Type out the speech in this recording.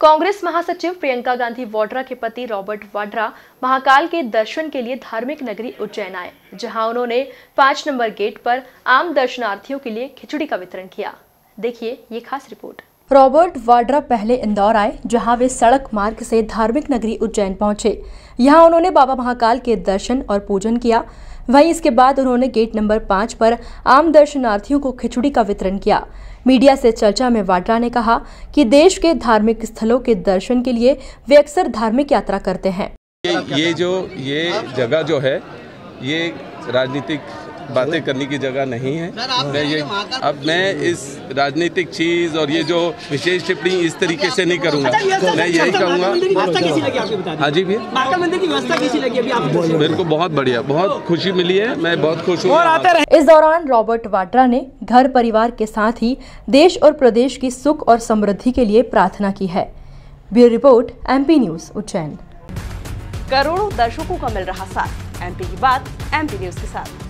कांग्रेस महासचिव प्रियंका गांधी वाड्रा के पति रॉबर्ट वाड्रा महाकाल के दर्शन के लिए धार्मिक नगरी उज्जैन आए जहां उन्होंने पांच नंबर गेट पर आम दर्शनार्थियों के लिए खिचड़ी का वितरण किया देखिए ये खास रिपोर्ट रॉबर्ट वाड्रा पहले इंदौर आए जहां वे सड़क मार्ग से धार्मिक नगरी उज्जैन पहुंचे यहां उन्होंने बाबा महाकाल के दर्शन और पूजन किया वहीं इसके बाद उन्होंने गेट नंबर पाँच पर आम दर्शनार्थियों को खिचड़ी का वितरण किया मीडिया से चर्चा में वाड्रा ने कहा कि देश के धार्मिक स्थलों के दर्शन के लिए वे अक्सर धार्मिक यात्रा करते हैं ये जो ये जगह जो है ये राजनीतिक बातें करने की जगह नहीं है मैं ये अब मैं इस राजनीतिक चीज़ और ये जो विशेष टिप्पणी इस तरीके से नहीं करूँगा अच्छा, मैं यही कहूँगा हाँ जी भैया मेरे को बहुत बढ़िया बहुत खुशी मिली है मैं बहुत खुश हूँ इस दौरान रॉबर्ट वाड्रा ने घर परिवार के साथ ही देश और प्रदेश की सुख और समृद्धि के लिए प्रार्थना की है bureau report MP news Ujjain करोड़ों दर्शकों का मिल रहा साथ एमपी की बात एमपी न्यूज के साथ